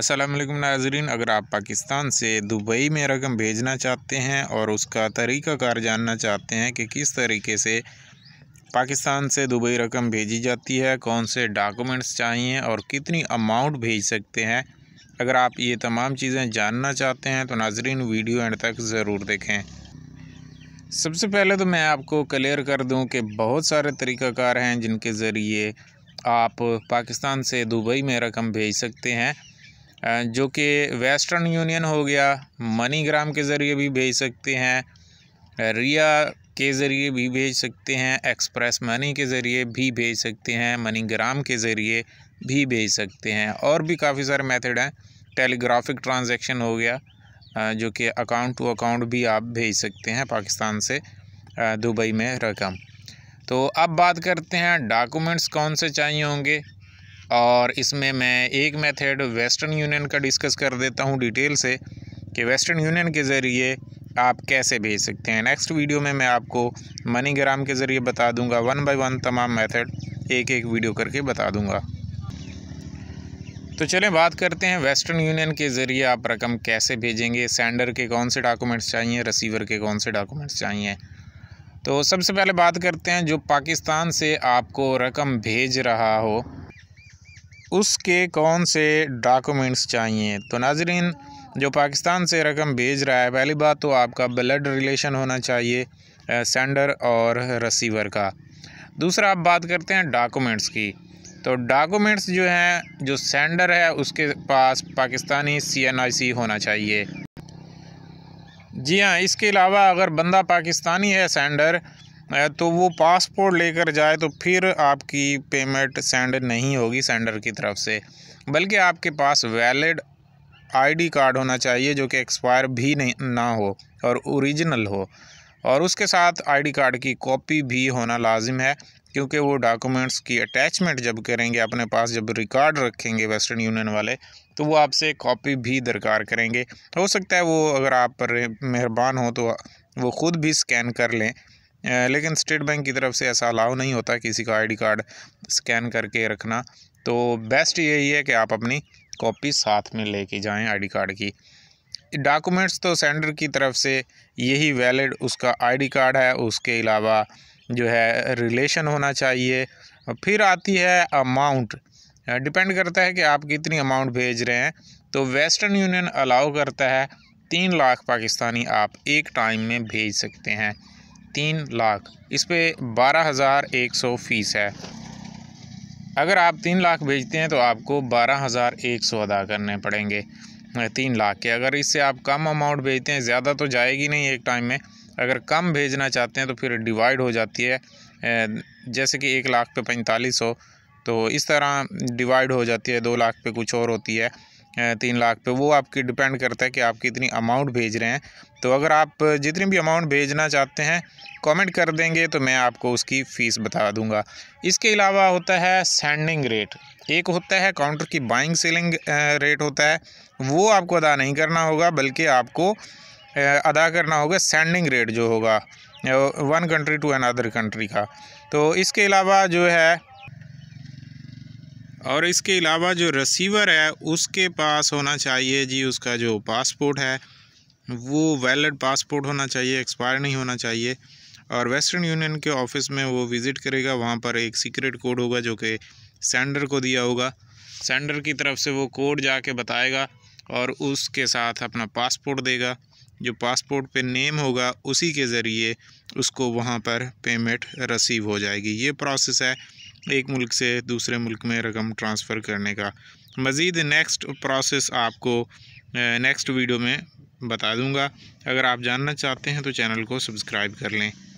असलम नाजरीन अगर आप पाकिस्तान से दुबई में रकम भेजना चाहते हैं और उसका तरीका कार जानना चाहते हैं कि किस तरीके से पाकिस्तान से दुबई रकम भेजी जाती है कौन से डॉक्यूमेंट्स चाहिए और कितनी अमाउंट भेज सकते हैं अगर आप ये तमाम चीज़ें जानना चाहते हैं तो नाजरीन वीडियो एंड तक ज़रूर देखें सबसे पहले तो मैं आपको क्लियर कर दूं कि बहुत सारे तरीक़ाकार हैं जिनके ज़रिए आप पाकिस्तान से दुबई में रकम भेज सकते हैं जो कि वेस्टर्न यूनियन हो गया मनी ग्राम के ज़रिए भी भेज सकते हैं रिया के ज़रिए भी भेज सकते हैं एक्सप्रेस मनी के ज़रिए भी भेज सकते हैं मनी ग्राम के ज़रिए भी भेज सकते हैं और भी काफ़ी सारे मेथड हैं टेलीग्राफिक ट्रांजैक्शन हो गया जो कि अकाउंट टू अकाउंट भी आप भेज सकते हैं पाकिस्तान से दुबई में रकम तो अब बात करते हैं डॉक्यूमेंट्स कौन से चाहिए होंगे और इसमें मैं एक मेथड वेस्टर्न यूनियन का डिस्कस कर देता हूँ डिटेल से कि वेस्टर्न यूनियन के ज़रिए आप कैसे भेज सकते हैं नेक्स्ट वीडियो में मैं आपको मनी के ज़रिए बता दूँगा वन बाई वन तमाम मैथड एक एक वीडियो करके बता दूँगा तो चलें बात करते हैं वेस्टर्न यूनियन के ज़रिए आप रकम कैसे भेजेंगे सेंडर के कौन से डॉक्यूमेंट्स चाहिए रिसीवर के कौन से डॉक्यूमेंट्स चाहिए तो सबसे पहले बात करते हैं जो पाकिस्तान से आपको रकम भेज रहा हो उसके कौन से डॉक्यूमेंट्स चाहिए तो नाजरीन जो पाकिस्तान से रकम भेज रहा है पहली बात तो आपका ब्लड रिलेशन होना चाहिए सेंडर और रिसीवर का दूसरा आप बात करते हैं डॉक्यूमेंट्स की तो डॉक्यूमेंट्स जो हैं जो सेंडर है उसके पास पाकिस्तानी सी होना चाहिए जी हाँ इसके अलावा अगर बंदा पाकिस्तानी है सेंडर तो वो पासपोर्ट लेकर जाए तो फिर आपकी पेमेंट सेंड नहीं होगी सेंडर की तरफ से बल्कि आपके पास वैलिड आईडी कार्ड होना चाहिए जो कि एक्सपायर भी नहीं ना हो और ओरिजिनल हो और उसके साथ आईडी कार्ड की कॉपी भी होना लाजिम है क्योंकि वो डॉक्यूमेंट्स की अटैचमेंट जब करेंगे अपने पास जब रिकॉर्ड रखेंगे वेस्टर्न यूनियन वाले तो वो आपसे कॉपी भी दरकार करेंगे हो सकता है वो अगर आप पर मेहरबान हो तो वो ख़ुद भी स्कैन कर लें लेकिन स्टेट बैंक की तरफ से ऐसा अलाउ नहीं होता किसी का आईडी कार्ड स्कैन करके रखना तो बेस्ट यही है कि आप अपनी कॉपी साथ में लेके जाएं आईडी कार्ड की डॉक्यूमेंट्स तो सेंडर की तरफ से यही वैलिड उसका आईडी कार्ड है उसके अलावा जो है रिलेशन होना चाहिए फिर आती है अमाउंट डिपेंड करता है कि आप कितनी अमाउंट भेज रहे हैं तो वेस्टर्न यूनियन अलाउ करता है तीन लाख पाकिस्तानी आप एक टाइम में भेज सकते हैं तीन लाख इस पर बारह हज़ार एक सौ फीस है अगर आप तीन लाख भेजते हैं तो आपको बारह हज़ार एक सौ अदा करने पड़ेंगे तीन लाख के अगर इससे आप कम अमाउंट भेजते हैं ज़्यादा तो जाएगी नहीं एक टाइम में अगर कम भेजना चाहते हैं तो फिर डिवाइड हो जाती है जैसे कि एक लाख पे पैंतालीस सौ तो इस तरह डिवाइड हो जाती है दो लाख पे कुछ और होती है तीन लाख पे वो आपकी डिपेंड करता है कि आप कितनी अमाउंट भेज रहे हैं तो अगर आप जितनी भी अमाउंट भेजना चाहते हैं कमेंट कर देंगे तो मैं आपको उसकी फ़ीस बता दूंगा इसके अलावा होता है सेंडिंग रेट एक होता है काउंटर की बाइंग सेलिंग रेट होता है वो आपको अदा नहीं करना होगा बल्कि आपको अदा करना होगा सेंडिंग रेट जो होगा one country to another country का तो इसके अलावा जो है और इसके अलावा जो रिसीवर है उसके पास होना चाहिए जी उसका जो पासपोर्ट है वो वैलिड पासपोर्ट होना चाहिए एक्सपायर नहीं होना चाहिए और वेस्टर्न यूनियन के ऑफिस में वो विज़िट करेगा वहाँ पर एक सीक्रेट कोड होगा जो कि सेंडर को दिया होगा सेंडर की तरफ से वो कोड जाके बताएगा और उसके साथ अपना पासपोर्ट देगा जो पासपोर्ट पे नेम होगा उसी के ज़रिए उसको वहाँ पर पेमेंट रसीव हो जाएगी ये प्रोसेस है एक मुल्क से दूसरे मुल्क में रकम ट्रांसफ़र करने का मज़ीद नेक्स्ट प्रोसेस आपको नेक्स्ट वीडियो में बता दूंगा अगर आप जानना चाहते हैं तो चैनल को सब्सक्राइब कर लें